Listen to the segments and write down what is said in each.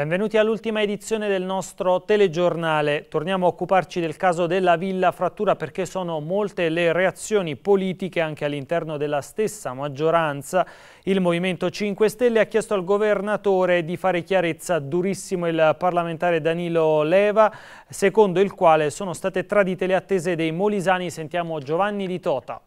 Benvenuti all'ultima edizione del nostro telegiornale. Torniamo a occuparci del caso della Villa Frattura perché sono molte le reazioni politiche anche all'interno della stessa maggioranza. Il Movimento 5 Stelle ha chiesto al governatore di fare chiarezza durissimo il parlamentare Danilo Leva, secondo il quale sono state tradite le attese dei molisani. Sentiamo Giovanni Di Tota.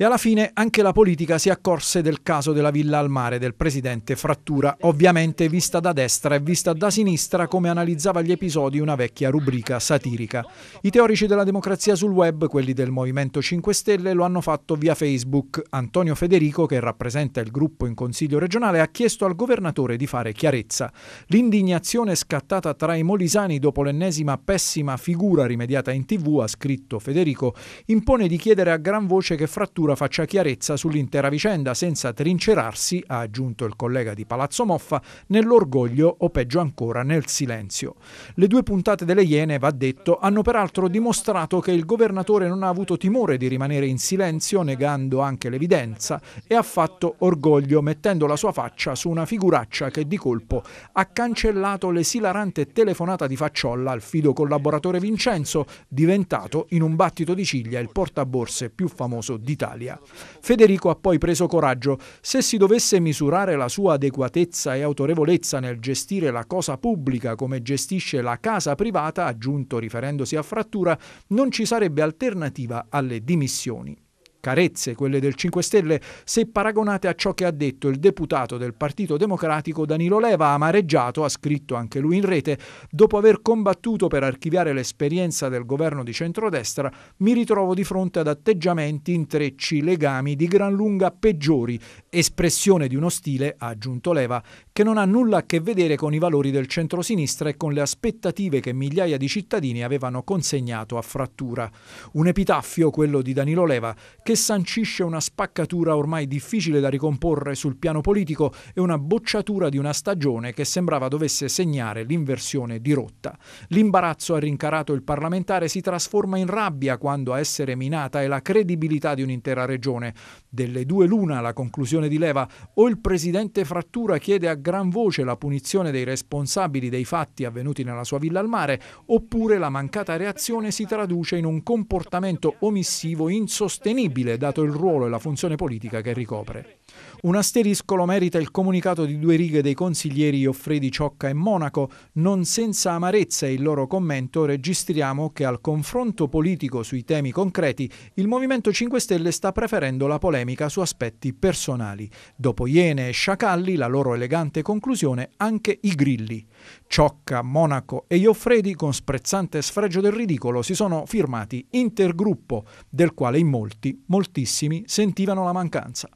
E alla fine anche la politica si accorse del caso della villa al mare del presidente Frattura, ovviamente vista da destra e vista da sinistra come analizzava gli episodi una vecchia rubrica satirica. I teorici della democrazia sul web, quelli del Movimento 5 Stelle, lo hanno fatto via Facebook. Antonio Federico, che rappresenta il gruppo in Consiglio regionale, ha chiesto al governatore di fare chiarezza. L'indignazione scattata tra i molisani dopo l'ennesima pessima figura rimediata in tv, ha scritto Federico, impone di chiedere a gran voce che Frattura procura faccia chiarezza sull'intera vicenda senza trincerarsi, ha aggiunto il collega di Palazzo Moffa, nell'orgoglio o peggio ancora nel silenzio. Le due puntate delle Iene, va detto, hanno peraltro dimostrato che il governatore non ha avuto timore di rimanere in silenzio negando anche l'evidenza e ha fatto orgoglio mettendo la sua faccia su una figuraccia che di colpo ha cancellato l'esilarante telefonata di Facciolla al fido collaboratore Vincenzo, diventato in un battito di ciglia il portaborse più famoso d'Italia. Italia. Federico ha poi preso coraggio. Se si dovesse misurare la sua adeguatezza e autorevolezza nel gestire la cosa pubblica come gestisce la casa privata, aggiunto riferendosi a frattura, non ci sarebbe alternativa alle dimissioni carezze, quelle del 5 Stelle, se paragonate a ciò che ha detto il deputato del Partito Democratico Danilo Leva, amareggiato, ha scritto anche lui in rete, dopo aver combattuto per archiviare l'esperienza del governo di centrodestra, mi ritrovo di fronte ad atteggiamenti, intrecci, legami di gran lunga peggiori, espressione di uno stile, ha aggiunto Leva, che non ha nulla a che vedere con i valori del centrosinistra e con le aspettative che migliaia di cittadini avevano consegnato a frattura. Un epitaffio, quello di Danilo Leva, che sancisce una spaccatura ormai difficile da ricomporre sul piano politico e una bocciatura di una stagione che sembrava dovesse segnare l'inversione di rotta. L'imbarazzo ha rincarato il parlamentare si trasforma in rabbia quando a essere minata è la credibilità di un'intera regione. Delle due l'una la conclusione di leva, o il presidente Frattura chiede a gran voce la punizione dei responsabili dei fatti avvenuti nella sua villa al mare, oppure la mancata reazione si traduce in un comportamento omissivo insostenibile dato il ruolo e la funzione politica che ricopre. Un asterisco lo merita il comunicato di due righe dei consiglieri Offredi Ciocca e Monaco, non senza amarezza e il loro commento registriamo che al confronto politico sui temi concreti il Movimento 5 Stelle sta preferendo la polemica polemica su aspetti personali. Dopo Iene e Sciacalli, la loro elegante conclusione, anche i Grilli. Ciocca, Monaco e Ioffredi, con sprezzante sfregio del ridicolo, si sono firmati intergruppo, del quale in molti, moltissimi, sentivano la mancanza.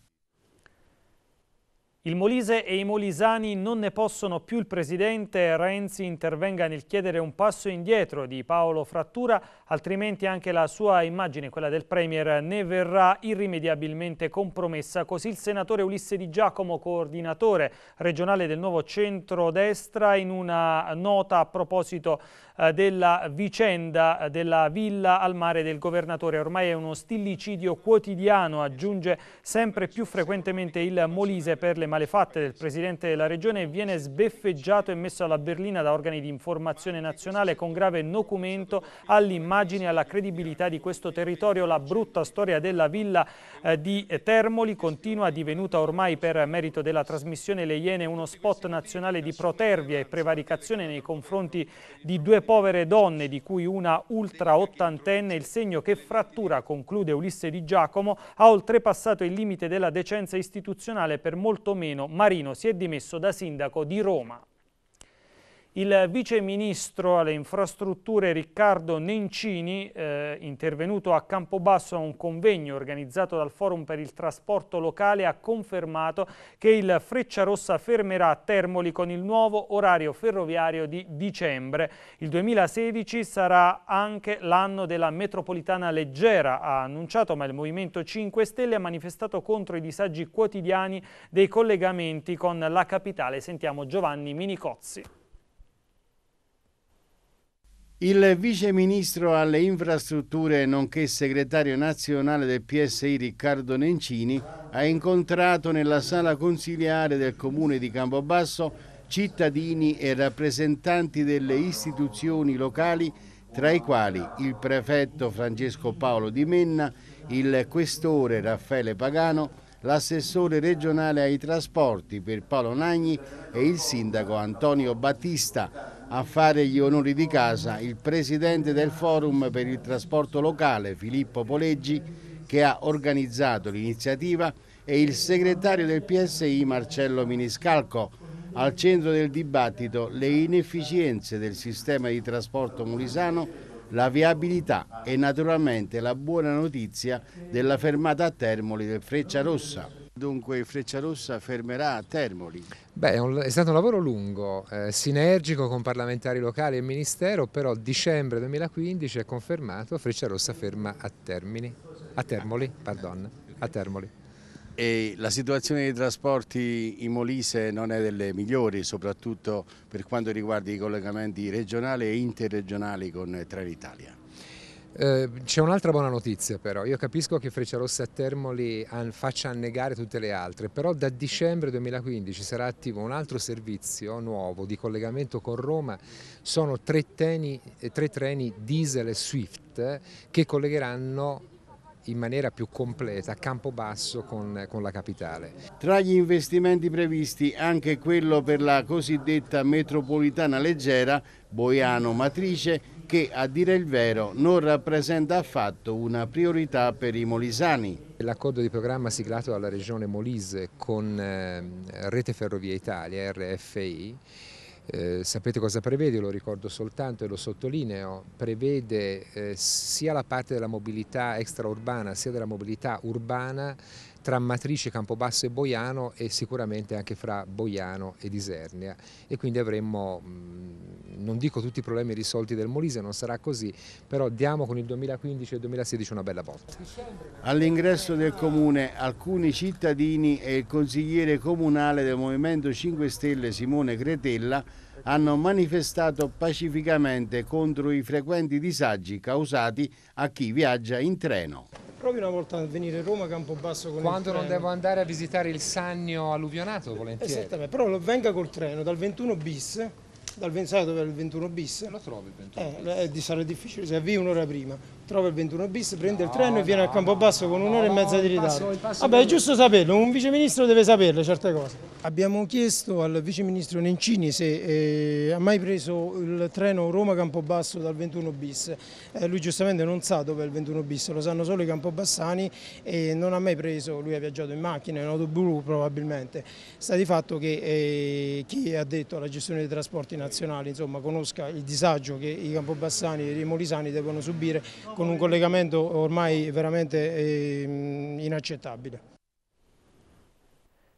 Il Molise e i molisani non ne possono più. Il presidente Renzi intervenga nel chiedere un passo indietro di Paolo Frattura, altrimenti anche la sua immagine, quella del Premier, ne verrà irrimediabilmente compromessa. Così il senatore Ulisse Di Giacomo, coordinatore regionale del nuovo centrodestra, in una nota a proposito eh, della vicenda eh, della villa al mare del governatore. Ormai è uno stillicidio quotidiano, aggiunge sempre più frequentemente il Molise per le malefatte del Presidente della Regione e viene sbeffeggiato e messo alla berlina da organi di informazione nazionale con grave documento all'immagine e alla credibilità di questo territorio. La brutta storia della villa eh, di Termoli continua divenuta ormai per merito della trasmissione Le Iene uno spot nazionale di protervia e prevaricazione nei confronti di due povere donne, di cui una ultra ottantenne, il segno che frattura, conclude Ulisse Di Giacomo, ha oltrepassato il limite della decenza istituzionale per molto meno. Marino si è dimesso da sindaco di Roma. Il vice ministro alle infrastrutture Riccardo Nencini, eh, intervenuto a Campobasso a un convegno organizzato dal Forum per il trasporto locale, ha confermato che il Frecciarossa fermerà a Termoli con il nuovo orario ferroviario di dicembre. Il 2016 sarà anche l'anno della metropolitana leggera, ha annunciato, ma il Movimento 5 Stelle ha manifestato contro i disagi quotidiani dei collegamenti con la capitale. Sentiamo Giovanni Minicozzi. Il viceministro alle infrastrutture nonché segretario nazionale del PSI Riccardo Nencini ha incontrato nella sala consiliare del comune di Campobasso cittadini e rappresentanti delle istituzioni locali tra i quali il prefetto Francesco Paolo Di Menna, il questore Raffaele Pagano, l'assessore regionale ai trasporti per Paolo Nagni e il sindaco Antonio Battista a fare gli onori di casa il presidente del forum per il trasporto locale Filippo Poleggi che ha organizzato l'iniziativa e il segretario del PSI Marcello Miniscalco al centro del dibattito le inefficienze del sistema di trasporto mulisano, la viabilità e naturalmente la buona notizia della fermata a Termoli del Freccia Rossa. Dunque Freccia Rossa fermerà a Termoli? Beh, è stato un lavoro lungo, eh, sinergico con parlamentari locali e ministero, però dicembre 2015 è confermato Freccia Rossa ferma a, Termini, a Termoli. Pardon, a Termoli. E la situazione dei trasporti in Molise non è delle migliori, soprattutto per quanto riguarda i collegamenti regionali e interregionali con Trenitalia. Ehm, c'è un'altra buona notizia però, io capisco che Frecciarossa a Termoli faccia annegare tutte le altre, però da dicembre 2015 sarà attivo un altro servizio nuovo di collegamento con Roma, sono tre, teni, eh, tre treni diesel e Swift che collegheranno in maniera più completa a Campobasso con, con la capitale. Tra gli investimenti previsti anche quello per la cosiddetta metropolitana leggera Boiano Matrice che a dire il vero non rappresenta affatto una priorità per i molisani. L'accordo di programma siglato dalla Regione Molise con ehm, Rete Ferrovia Italia, RFI, eh, sapete cosa prevede, lo ricordo soltanto e lo sottolineo, prevede eh, sia la parte della mobilità extraurbana sia della mobilità urbana tra Matrice, Campobasso e Boiano e sicuramente anche fra Boiano e Isernia e quindi avremmo, mm, non dico tutti i problemi risolti del Molise, non sarà così, però diamo con il 2015 e il 2016 una bella botta. All'ingresso del comune alcuni cittadini e il consigliere comunale del Movimento 5 Stelle Simone Cretella hanno manifestato pacificamente contro i frequenti disagi causati a chi viaggia in treno. Provi una volta a venire a Roma a Campobasso con Quando il non devo andare a visitare il Sannio alluvionato, volentieri. Esattamente, però venga col treno dal 21 bis, dal, sai dove è il 21 bis? Lo trovi il 21 eh, bis. Eh, sarà difficile, se avvii un'ora prima trova il 21 bis, prende no, il treno e viene no, al Campobasso con un'ora no, e mezza di ritardo. Passo, passo Vabbè, è giusto saperlo, un viceministro deve saperle certe cose. Abbiamo chiesto al viceministro Nencini se eh, ha mai preso il treno Roma-Campobasso dal 21 bis. Eh, lui giustamente non sa dove è il 21 bis, lo sanno solo i campobassani e non ha mai preso, lui ha viaggiato in macchina, in autobus probabilmente. Sta di fatto che eh, chi ha detto alla gestione dei trasporti nazionali insomma, conosca il disagio che i campobassani e i molisani devono subire Con con un collegamento ormai veramente ehm, inaccettabile.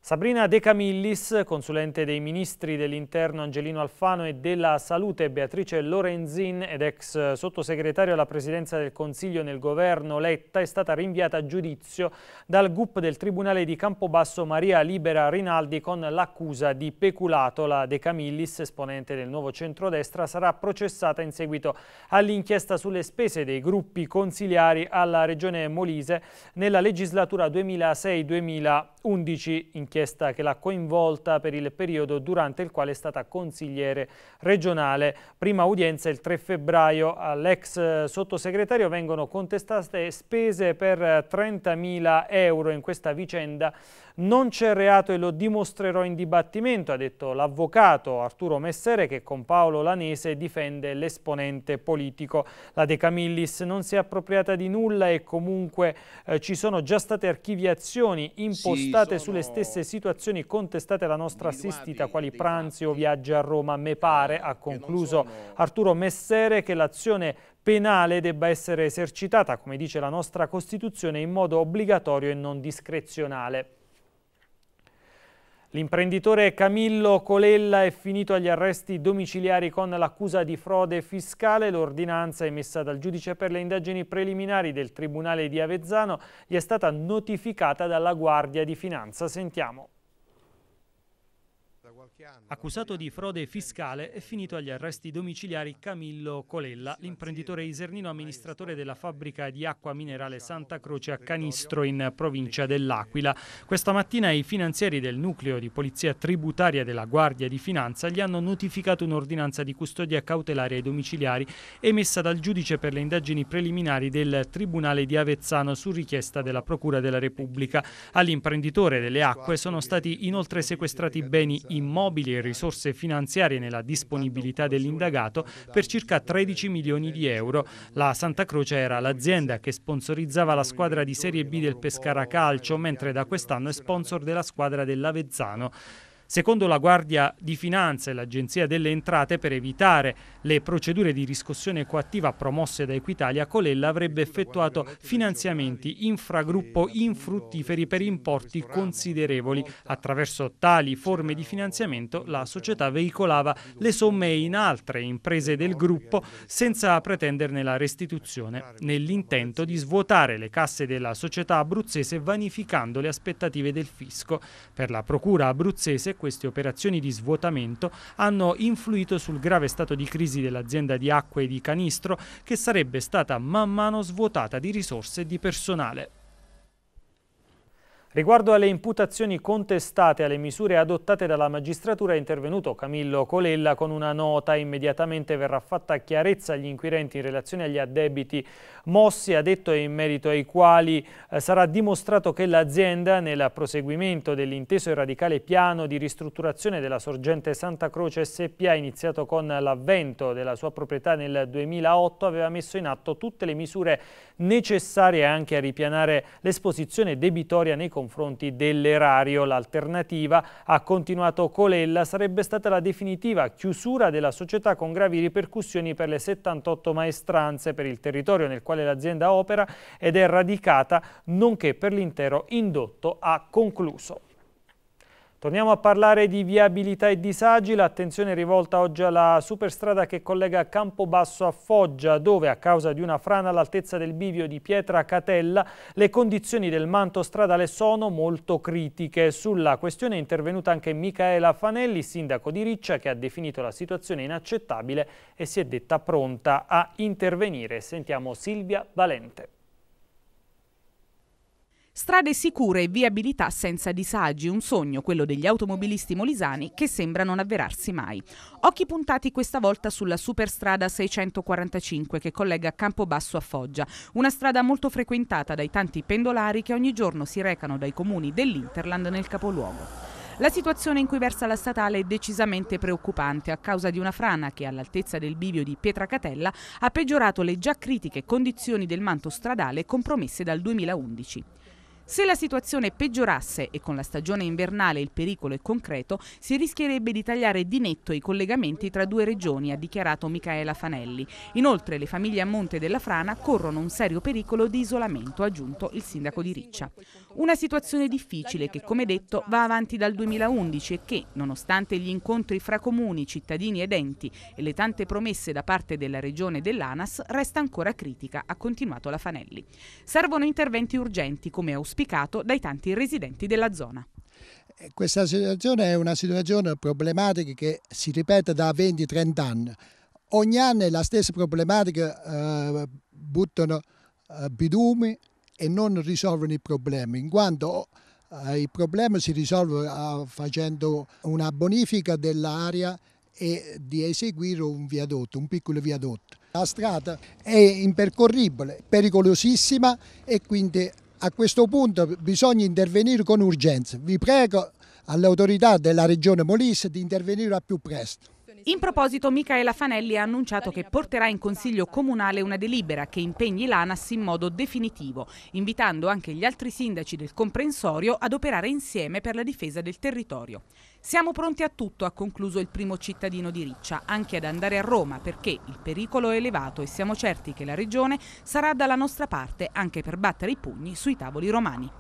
Sabrina De Camillis, consulente dei ministri dell'interno Angelino Alfano e della salute Beatrice Lorenzin ed ex sottosegretario alla presidenza del Consiglio nel governo Letta, è stata rinviata a giudizio dal GUP del Tribunale di Campobasso Maria Libera Rinaldi con l'accusa di peculato. La De Camillis, esponente del nuovo centrodestra, sarà processata in seguito all'inchiesta sulle spese dei gruppi consiliari alla regione Molise nella legislatura 2006-2011. 11, inchiesta che l'ha coinvolta per il periodo durante il quale è stata consigliere regionale. Prima udienza il 3 febbraio all'ex eh, sottosegretario vengono contestate spese per 30.000 eh, euro in questa vicenda non c'è reato e lo dimostrerò in dibattimento, ha detto l'avvocato Arturo Messere che con Paolo Lanese difende l'esponente politico. La De Camillis non si è appropriata di nulla e comunque eh, ci sono già state archiviazioni impostate sì, sulle stesse situazioni contestate alla nostra assistita, quali pranzi o viaggi a Roma, me eh, pare, ha concluso Arturo Messere che l'azione penale debba essere esercitata, come dice la nostra Costituzione, in modo obbligatorio e non discrezionale. L'imprenditore Camillo Colella è finito agli arresti domiciliari con l'accusa di frode fiscale. L'ordinanza emessa dal giudice per le indagini preliminari del Tribunale di Avezzano gli è stata notificata dalla Guardia di Finanza. Sentiamo. Accusato di frode fiscale è finito agli arresti domiciliari Camillo Colella, l'imprenditore isernino amministratore della fabbrica di acqua minerale diciamo, Santa Croce a Canistro in provincia dell'Aquila. Questa mattina i finanzieri del nucleo di polizia tributaria della Guardia di Finanza gli hanno notificato un'ordinanza di custodia cautelare ai domiciliari emessa dal giudice per le indagini preliminari del Tribunale di Avezzano su richiesta della Procura della Repubblica. All'imprenditore delle acque sono stati inoltre sequestrati beni immobili mobili e risorse finanziarie nella disponibilità dell'indagato per circa 13 milioni di euro. La Santa Croce era l'azienda che sponsorizzava la squadra di Serie B del Pescara Calcio, mentre da quest'anno è sponsor della squadra dell'Avezzano. Secondo la Guardia di Finanza e l'Agenzia delle Entrate, per evitare le procedure di riscossione coattiva promosse da Equitalia, Colella avrebbe effettuato finanziamenti infragruppo infruttiferi per importi considerevoli. Attraverso tali forme di finanziamento la società veicolava le somme in altre imprese del gruppo senza pretenderne la restituzione, nell'intento di svuotare le casse della società abruzzese vanificando le aspettative del fisco. Per la procura abruzzese queste operazioni di svuotamento hanno influito sul grave stato di crisi dell'azienda di acque di Canistro che sarebbe stata man mano svuotata di risorse e di personale. Riguardo alle imputazioni contestate alle misure adottate dalla magistratura è intervenuto Camillo Colella con una nota. Immediatamente verrà fatta chiarezza agli inquirenti in relazione agli addebiti mossi, ha detto in merito ai quali eh, sarà dimostrato che l'azienda nel proseguimento dell'inteso e radicale piano di ristrutturazione della sorgente Santa Croce SPA iniziato con l'avvento della sua proprietà nel 2008 aveva messo in atto tutte le misure necessarie anche a ripianare l'esposizione debitoria nei confronti confronti dell'erario. L'alternativa, ha continuato Colella, sarebbe stata la definitiva chiusura della società con gravi ripercussioni per le 78 maestranze, per il territorio nel quale l'azienda opera ed è radicata, nonché per l'intero indotto ha concluso. Torniamo a parlare di viabilità e disagi, l'attenzione è rivolta oggi alla superstrada che collega Campobasso a Foggia, dove a causa di una frana all'altezza del bivio di Pietra Catella le condizioni del manto stradale sono molto critiche. Sulla questione è intervenuta anche Micaela Fanelli, sindaco di Riccia, che ha definito la situazione inaccettabile e si è detta pronta a intervenire. Sentiamo Silvia Valente. Strade sicure e viabilità senza disagi, un sogno, quello degli automobilisti molisani, che sembra non avverarsi mai. Occhi puntati questa volta sulla superstrada 645 che collega Campobasso a Foggia, una strada molto frequentata dai tanti pendolari che ogni giorno si recano dai comuni dell'Interland nel capoluogo. La situazione in cui versa la statale è decisamente preoccupante a causa di una frana che all'altezza del bivio di Pietracatella ha peggiorato le già critiche condizioni del manto stradale compromesse dal 2011. Se la situazione peggiorasse e con la stagione invernale il pericolo è concreto, si rischierebbe di tagliare di netto i collegamenti tra due regioni, ha dichiarato Micaela Fanelli. Inoltre le famiglie a monte della frana corrono un serio pericolo di isolamento, ha aggiunto il sindaco di Riccia. Una situazione difficile che, come detto, va avanti dal 2011 e che, nonostante gli incontri fra comuni, cittadini ed enti e le tante promesse da parte della regione e dell'ANAS, resta ancora critica, ha continuato la Fanelli. Servono interventi urgenti come auspicato auspicato dai tanti residenti della zona. Eh, questa situazione è una situazione problematica che si ripete da 20-30 anni. Ogni anno la stessa problematica eh, buttano eh, bidumi e non risolvono i problemi, in quanto eh, il problema si risolve eh, facendo una bonifica dell'area e di eseguire un viadotto, un piccolo viadotto. La strada è impercorribile, pericolosissima e quindi a questo punto bisogna intervenire con urgenza. Vi prego alle autorità della regione Molise di intervenire al più presto. In proposito, Micaela Fanelli ha annunciato che porterà in Consiglio Comunale una delibera che impegni l'ANAS in modo definitivo, invitando anche gli altri sindaci del comprensorio ad operare insieme per la difesa del territorio. Siamo pronti a tutto, ha concluso il primo cittadino di Riccia, anche ad andare a Roma perché il pericolo è elevato e siamo certi che la Regione sarà dalla nostra parte anche per battere i pugni sui tavoli romani.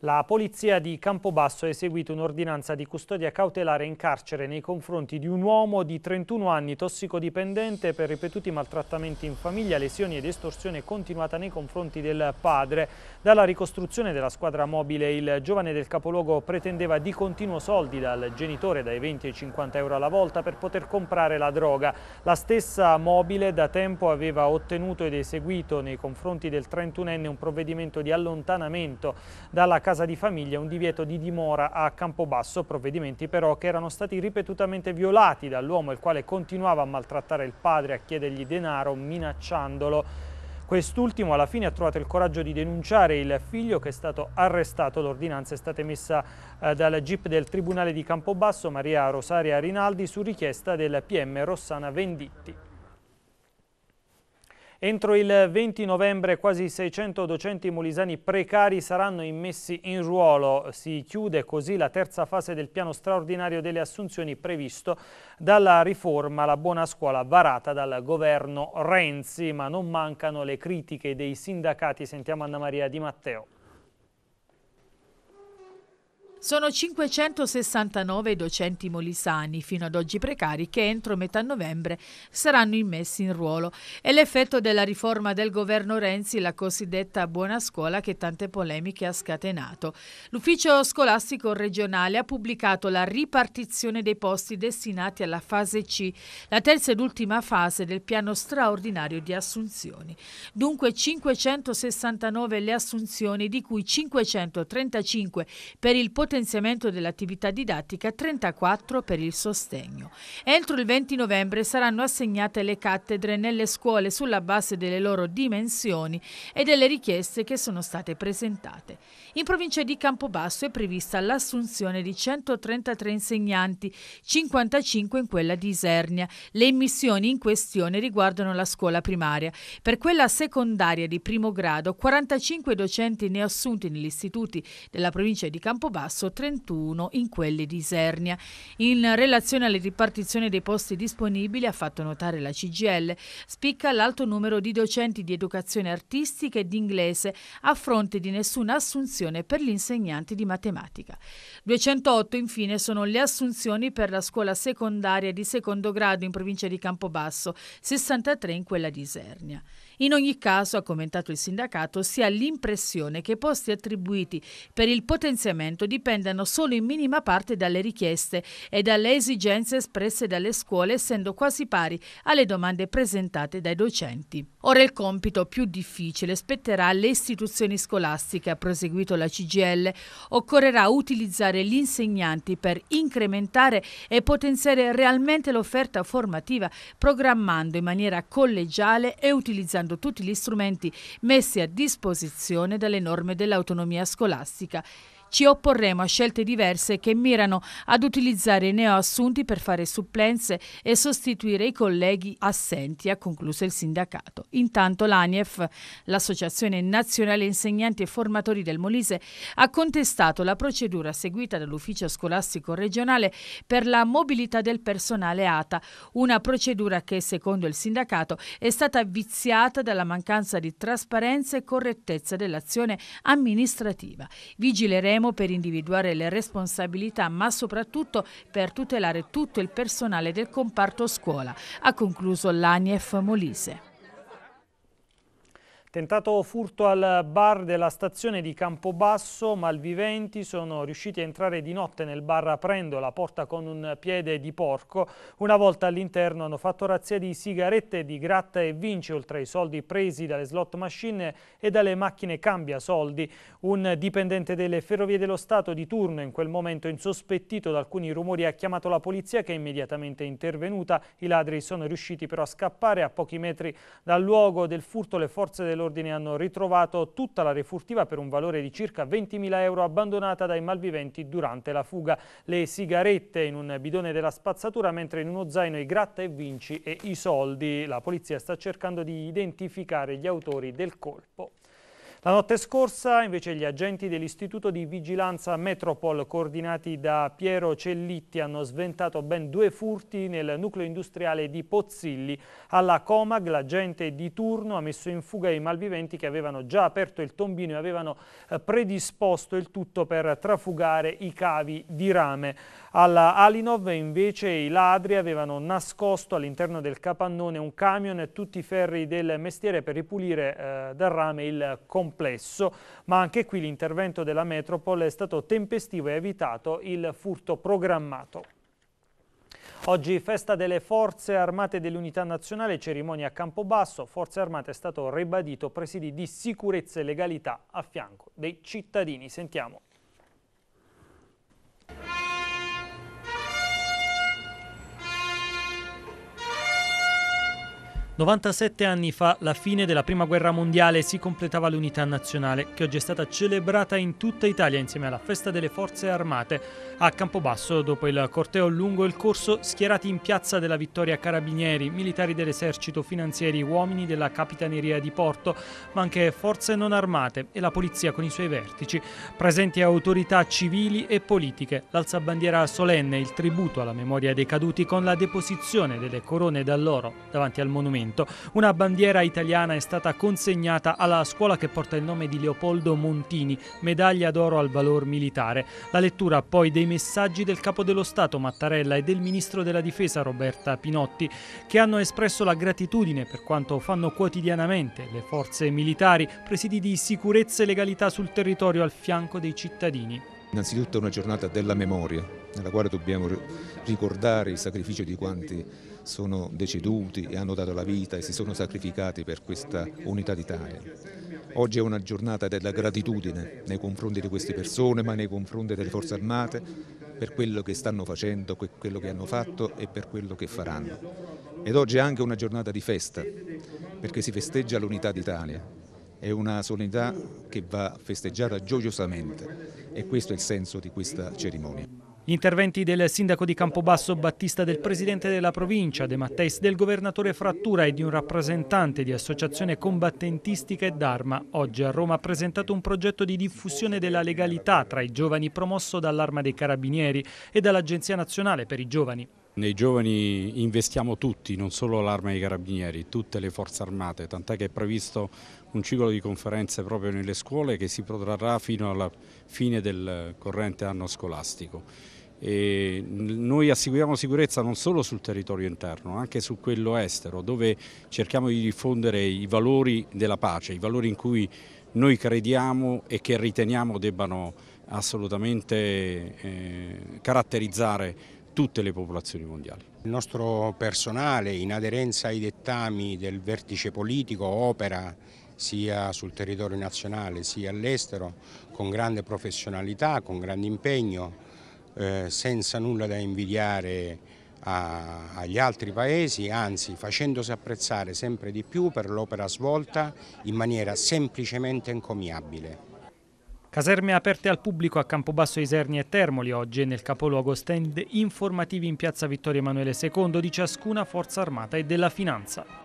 La polizia di Campobasso ha eseguito un'ordinanza di custodia cautelare in carcere nei confronti di un uomo di 31 anni tossicodipendente per ripetuti maltrattamenti in famiglia, lesioni ed estorsione continuata nei confronti del padre. Dalla ricostruzione della squadra mobile il giovane del capoluogo pretendeva di continuo soldi dal genitore dai 20 ai 50 euro alla volta per poter comprare la droga. La stessa mobile da tempo aveva ottenuto ed eseguito nei confronti del 31enne un provvedimento di allontanamento dalla casa di famiglia un divieto di dimora a Campobasso, provvedimenti però che erano stati ripetutamente violati dall'uomo il quale continuava a maltrattare il padre, a chiedergli denaro, minacciandolo. Quest'ultimo alla fine ha trovato il coraggio di denunciare il figlio che è stato arrestato. L'ordinanza è stata emessa eh, dal GIP del Tribunale di Campobasso Maria Rosaria Rinaldi su richiesta del PM Rossana Venditti. Entro il 20 novembre quasi 600 docenti molisani precari saranno immessi in ruolo. Si chiude così la terza fase del piano straordinario delle assunzioni previsto dalla riforma La Buona Scuola varata dal governo Renzi, ma non mancano le critiche dei sindacati. Sentiamo Anna Maria Di Matteo. Sono 569 i docenti molisani, fino ad oggi precari, che entro metà novembre saranno immessi in ruolo. È l'effetto della riforma del governo Renzi, la cosiddetta buona scuola, che tante polemiche ha scatenato. L'ufficio scolastico regionale ha pubblicato la ripartizione dei posti destinati alla fase C, la terza ed ultima fase del piano straordinario di assunzioni. Dunque 569 le assunzioni, di cui 535 per il potenziale potenziamento dell'attività didattica, 34 per il sostegno. Entro il 20 novembre saranno assegnate le cattedre nelle scuole sulla base delle loro dimensioni e delle richieste che sono state presentate. In provincia di Campobasso è prevista l'assunzione di 133 insegnanti, 55 in quella di Isernia. Le immissioni in questione riguardano la scuola primaria. Per quella secondaria di primo grado, 45 docenti ne assunti negli istituti della provincia di Campobasso Sasso 31 in quelle di Isernia. In relazione alle ripartizioni dei posti disponibili, ha fatto notare la CGL, spicca l'alto numero di docenti di educazione artistica e di inglese a fronte di nessuna assunzione per gli insegnanti di matematica. 208 infine sono le assunzioni per la scuola secondaria di secondo grado in provincia di Campobasso, 63 in quella di Isernia. In ogni caso, ha commentato il sindacato, si ha l'impressione che i posti attribuiti per il potenziamento dipendano solo in minima parte dalle richieste e dalle esigenze espresse dalle scuole, essendo quasi pari alle domande presentate dai docenti. Ora il compito più difficile spetterà alle istituzioni scolastiche, ha proseguito la CGL. Occorrerà utilizzare gli insegnanti per incrementare e potenziare realmente l'offerta formativa, programmando in maniera collegiale e utilizzando utilizzando tutti gli strumenti messi a disposizione dalle norme dell'autonomia scolastica ci opporremo a scelte diverse che mirano ad utilizzare i neoassunti per fare supplenze e sostituire i colleghi assenti, ha concluso il sindacato. Intanto l'ANIEF, l'Associazione Nazionale Insegnanti e Formatori del Molise, ha contestato la procedura seguita dall'Ufficio Scolastico Regionale per la mobilità del personale ATA, una procedura che, secondo il sindacato, è stata viziata dalla mancanza di trasparenza e correttezza dell'azione amministrativa. Vigileremo lavoriamo per individuare le responsabilità ma soprattutto per tutelare tutto il personale del comparto scuola, ha concluso l'ANIEF Molise. Tentato furto al bar della stazione di Campobasso, malviventi sono riusciti a entrare di notte nel bar aprendo la porta con un piede di porco. Una volta all'interno hanno fatto razzia di sigarette di gratta e vince, oltre ai soldi presi dalle slot machine e dalle macchine cambia soldi. Un dipendente delle Ferrovie dello Stato di turno, in quel momento insospettito da alcuni rumori, ha chiamato la polizia che è immediatamente intervenuta. I ladri sono riusciti però a scappare a pochi metri dal luogo del furto. Le forze dello dell'ordine hanno ritrovato tutta la refurtiva per un valore di circa 20.000 euro abbandonata dai malviventi durante la fuga. Le sigarette in un bidone della spazzatura, mentre in uno zaino i gratta e vinci e i soldi. La polizia sta cercando di identificare gli autori del colpo. La notte scorsa invece gli agenti dell'Istituto di Vigilanza Metropol coordinati da Piero Cellitti hanno sventato ben due furti nel nucleo industriale di Pozzilli. Alla Comag l'agente di turno ha messo in fuga i malviventi che avevano già aperto il tombino e avevano eh, predisposto il tutto per trafugare i cavi di rame. Alla Alinov invece i ladri avevano nascosto all'interno del capannone un camion e tutti i ferri del mestiere per ripulire eh, dal rame il comando complesso, ma anche qui l'intervento della Metropol è stato tempestivo e ha evitato il furto programmato. Oggi festa delle Forze Armate dell'Unità Nazionale, cerimonia a Campobasso, Forze Armate è stato ribadito presidi di sicurezza e legalità a fianco dei cittadini. Sentiamo. 97 anni fa, la fine della Prima Guerra Mondiale, si completava l'unità nazionale, che oggi è stata celebrata in tutta Italia insieme alla Festa delle Forze Armate. A Campobasso, dopo il corteo lungo il corso, schierati in piazza della Vittoria carabinieri, militari dell'esercito, finanzieri, uomini della Capitaneria di Porto, ma anche forze non armate e la polizia con i suoi vertici, presenti autorità civili e politiche, l'alzabandiera solenne, il tributo alla memoria dei caduti con la deposizione delle corone d'alloro davanti al monumento momento. Una bandiera italiana è stata consegnata alla scuola che porta il nome di Leopoldo Montini, medaglia d'oro al valor militare. La lettura poi dei messaggi del capo dello Stato Mattarella e del ministro della difesa Roberta Pinotti, che hanno espresso la gratitudine per quanto fanno quotidianamente le forze militari, presidi di sicurezza e legalità sul territorio al fianco dei cittadini. Innanzitutto è una giornata della memoria, nella quale dobbiamo ricordare il sacrificio di quanti sono deceduti e hanno dato la vita e si sono sacrificati per questa unità d'Italia. Oggi è una giornata della gratitudine nei confronti di queste persone, ma nei confronti delle forze armate, per quello che stanno facendo, per quello che hanno fatto e per quello che faranno. Ed oggi è anche una giornata di festa, perché si festeggia l'unità d'Italia, è una solennità che va festeggiata gioiosamente e questo è il senso di questa cerimonia. Gli interventi del sindaco di Campobasso Battista, del presidente della provincia De Matteis, del governatore Frattura e di un rappresentante di associazione combattentistica e d'arma, oggi a Roma ha presentato un progetto di diffusione della legalità tra i giovani promosso dall'Arma dei Carabinieri e dall'Agenzia Nazionale per i Giovani. Nei giovani investiamo tutti, non solo l'arma dei carabinieri, tutte le forze armate, tant'è che è previsto un ciclo di conferenze proprio nelle scuole che si protrarrà fino alla fine del corrente anno scolastico. E noi assicuriamo sicurezza non solo sul territorio interno, anche su quello estero, dove cerchiamo di diffondere i valori della pace, i valori in cui noi crediamo e che riteniamo debbano assolutamente eh, caratterizzare tutte le popolazioni mondiali. Il nostro personale, in aderenza ai dettami del vertice politico, opera sia sul territorio nazionale sia all'estero con grande professionalità, con grande impegno, eh, senza nulla da invidiare a, agli altri paesi, anzi facendosi apprezzare sempre di più per l'opera svolta in maniera semplicemente encomiabile. Caserme aperte al pubblico a Campobasso Iserni e Termoli oggi e nel capoluogo stand informativi in piazza Vittorio Emanuele II di ciascuna forza armata e della finanza.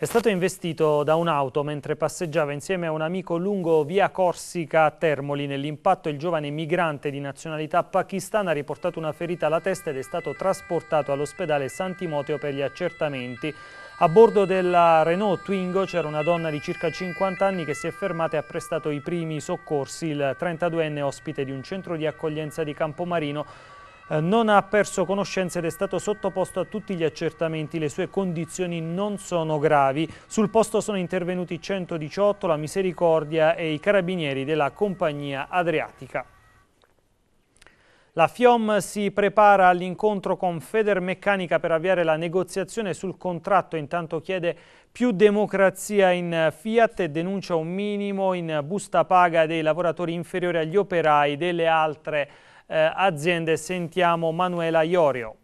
È stato investito da un'auto mentre passeggiava insieme a un amico lungo via Corsica a Termoli. Nell'impatto il giovane migrante di nazionalità pakistana ha riportato una ferita alla testa ed è stato trasportato all'ospedale San Timoteo per gli accertamenti. A bordo della Renault Twingo c'era una donna di circa 50 anni che si è fermata e ha prestato i primi soccorsi. Il 32enne ospite di un centro di accoglienza di Campomarino eh, non ha perso conoscenza ed è stato sottoposto a tutti gli accertamenti. Le sue condizioni non sono gravi. Sul posto sono intervenuti 118, la Misericordia e i carabinieri della compagnia Adriatica. La FIOM si prepara all'incontro con Federmeccanica per avviare la negoziazione sul contratto, intanto chiede più democrazia in Fiat e denuncia un minimo in busta paga dei lavoratori inferiori agli operai delle altre eh, aziende. Sentiamo Manuela Iorio.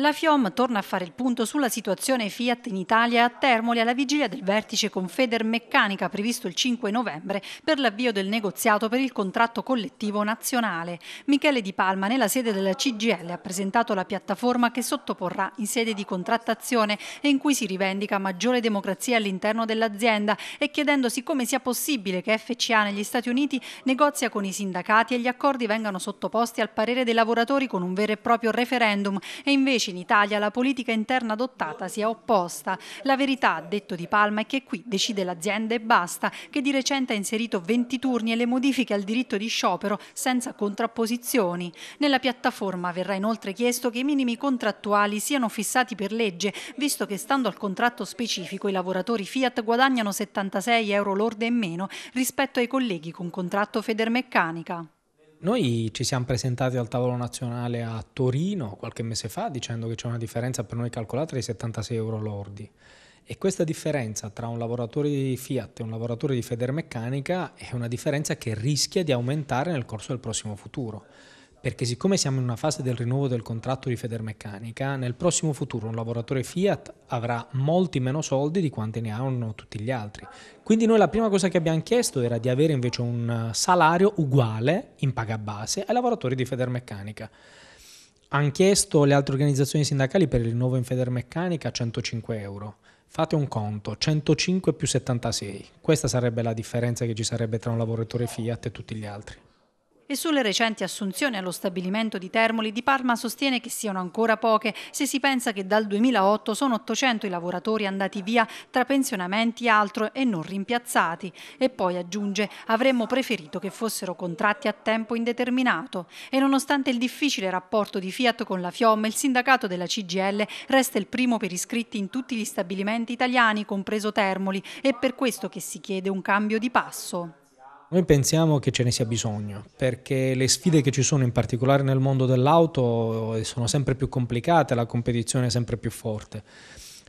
La FIOM torna a fare il punto sulla situazione Fiat in Italia a Termoli alla vigilia del vertice con Federmeccanica previsto il 5 novembre per l'avvio del negoziato per il contratto collettivo nazionale. Michele Di Palma nella sede della CGL ha presentato la piattaforma che sottoporrà in sede di contrattazione e in cui si rivendica maggiore democrazia all'interno dell'azienda e chiedendosi come sia possibile che FCA negli Stati Uniti negozia con i sindacati e gli accordi vengano sottoposti al parere dei lavoratori con un vero e proprio referendum e invece invece in Italia la politica interna adottata sia opposta. La verità, ha detto Di Palma, è che qui decide l'azienda e basta, che di recente ha inserito 20 turni e le modifiche al diritto di sciopero senza contrapposizioni. Nella piattaforma verrà inoltre chiesto che i minimi contrattuali siano fissati per legge, visto che stando al contratto specifico i lavoratori Fiat guadagnano 76 euro lorde in meno rispetto ai colleghi con contratto Federmeccanica. Noi ci siamo presentati al tavolo nazionale a Torino qualche mese fa dicendo che c'è una differenza per noi calcolata di 76 euro lordi. E questa differenza tra un lavoratore di Fiat e un lavoratore di Federmeccanica è una differenza che rischia di aumentare nel corso del prossimo futuro perché siccome siamo in una fase del rinnovo del contratto di Federmeccanica, nel prossimo futuro un lavoratore Fiat avrà molti meno soldi di quanti ne hanno tutti gli altri. Quindi noi la prima cosa che abbiamo chiesto era di avere invece un salario uguale in paga base ai lavoratori di Federmeccanica. Hanno chiesto le altre organizzazioni sindacali per il rinnovo in Federmeccanica 105 euro. Fate un conto, 105 più 76. Questa sarebbe la differenza che ci sarebbe tra un lavoratore Fiat e tutti gli altri. E sulle recenti assunzioni allo stabilimento di Termoli di Parma sostiene che siano ancora poche se si pensa che dal 2008 sono 800 i lavoratori andati via tra pensionamenti e altro e non rimpiazzati. E poi aggiunge avremmo preferito che fossero contratti a tempo indeterminato. E nonostante il difficile rapporto di Fiat con la FIOM, il sindacato della CGL resta il primo per iscritti in tutti gli stabilimenti italiani, compreso Termoli, e per questo che si chiede un cambio di passo. Noi pensiamo che ce ne sia bisogno, perché le sfide che ci sono in particolare nel mondo dell'auto sono sempre più complicate, la competizione è sempre più forte.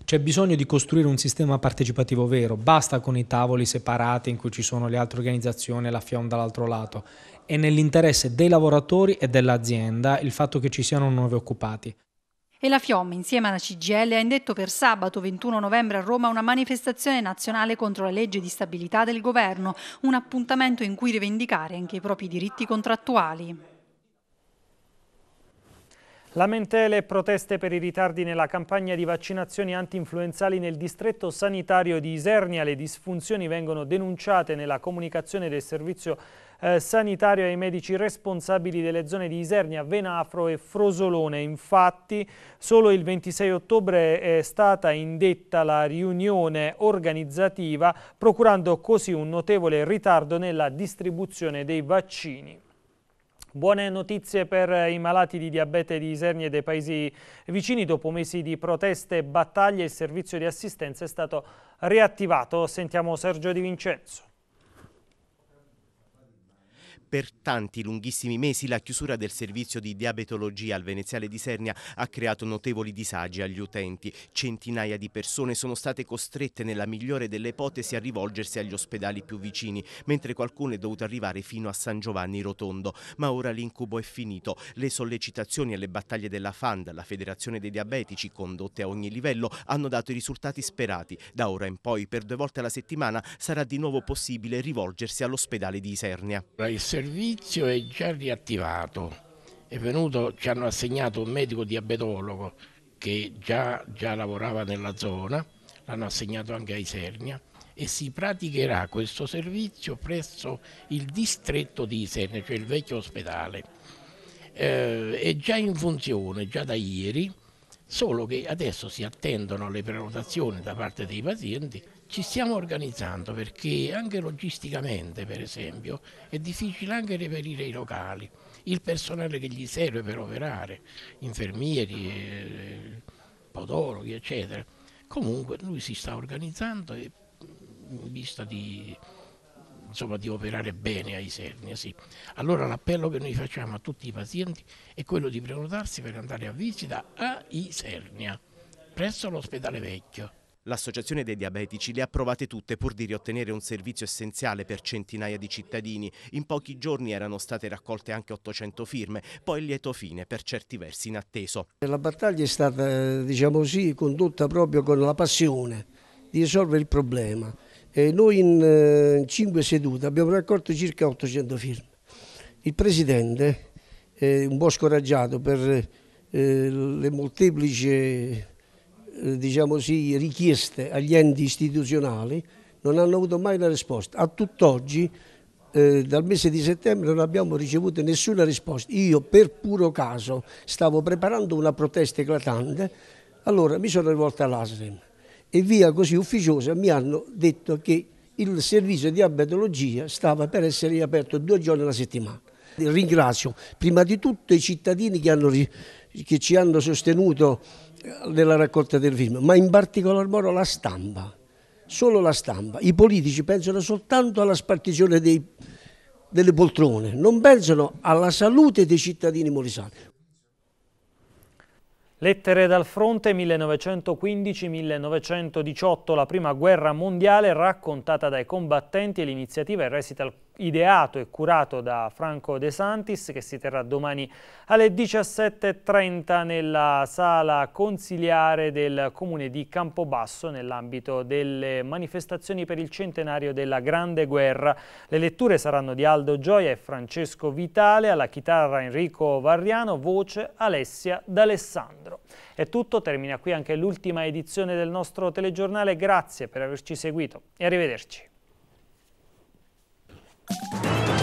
C'è bisogno di costruire un sistema partecipativo vero, basta con i tavoli separati in cui ci sono le altre organizzazioni e la FIOM dall'altro lato. È nell'interesse dei lavoratori e dell'azienda il fatto che ci siano nuovi occupati. E la FIOM, insieme alla CGL, ha indetto per sabato 21 novembre a Roma una manifestazione nazionale contro la legge di stabilità del governo, un appuntamento in cui rivendicare anche i propri diritti contrattuali. Lamentele e proteste per i ritardi nella campagna di vaccinazioni anti-influenzali nel distretto sanitario di Isernia. Le disfunzioni vengono denunciate nella comunicazione del servizio eh, sanitario ai medici responsabili delle zone di Isernia, Venafro e Frosolone. Infatti solo il 26 ottobre è stata indetta la riunione organizzativa procurando così un notevole ritardo nella distribuzione dei vaccini. Buone notizie per i malati di diabete di Isernia e dei paesi vicini. Dopo mesi di proteste e battaglie il servizio di assistenza è stato riattivato. Sentiamo Sergio Di Vincenzo. Per tanti lunghissimi mesi la chiusura del servizio di diabetologia al Veneziale di Sernia ha creato notevoli disagi agli utenti. Centinaia di persone sono state costrette nella migliore delle ipotesi a rivolgersi agli ospedali più vicini, mentre qualcuno è dovuto arrivare fino a San Giovanni Rotondo. Ma ora l'incubo è finito. Le sollecitazioni e le battaglie della FAND, la Federazione dei Diabetici, condotte a ogni livello, hanno dato i risultati sperati. Da ora in poi, per due volte alla settimana, sarà di nuovo possibile rivolgersi all'ospedale di Isernia servizio è già riattivato. È venuto, ci hanno assegnato un medico diabetologo che già, già lavorava nella zona, l'hanno assegnato anche a Isernia e si praticherà questo servizio presso il distretto di Isernia, cioè il vecchio ospedale. Eh, è già in funzione, già da ieri, solo che adesso si attendono le prenotazioni da parte dei pazienti ci stiamo organizzando perché anche logisticamente, per esempio, è difficile anche reperire i locali, il personale che gli serve per operare, infermieri, eh, podologhi, eccetera. Comunque lui si sta organizzando e, in vista di, insomma, di operare bene ai Isernia. Sì. Allora l'appello che noi facciamo a tutti i pazienti è quello di prenotarsi per andare a visita a Isernia, presso l'ospedale vecchio. L'Associazione dei Diabetici le ha provate tutte pur di riottenere un servizio essenziale per centinaia di cittadini. In pochi giorni erano state raccolte anche 800 firme, poi il lieto fine per certi versi inatteso. La battaglia è stata, diciamo così, condotta proprio con la passione di risolvere il problema. E noi in eh, cinque sedute abbiamo raccolto circa 800 firme. Il Presidente, un po' scoraggiato per eh, le molteplici eh, diciamo così, richieste agli enti istituzionali non hanno avuto mai una risposta. A tutt'oggi, eh, dal mese di settembre, non abbiamo ricevuto nessuna risposta. Io, per puro caso, stavo preparando una protesta eclatante, allora mi sono rivolto all'ASREM e via così ufficiosa mi hanno detto che il servizio di abetologia stava per essere riaperto due giorni alla settimana. Ringrazio prima di tutto i cittadini che, hanno, che ci hanno sostenuto eh, nella raccolta del film, ma in particolar modo la stampa, solo la stampa. I politici pensano soltanto alla spartizione dei, delle poltrone, non pensano alla salute dei cittadini molisani. Lettere dal fronte 1915-1918, la prima guerra mondiale raccontata dai combattenti e l'iniziativa e recital ideato e curato da Franco De Santis che si terrà domani alle 17.30 nella sala consiliare del comune di Campobasso nell'ambito delle manifestazioni per il centenario della Grande Guerra. Le letture saranno di Aldo Gioia e Francesco Vitale, alla chitarra Enrico Varriano, voce Alessia D'Alessandro. È tutto, termina qui anche l'ultima edizione del nostro telegiornale, grazie per averci seguito e arrivederci. あ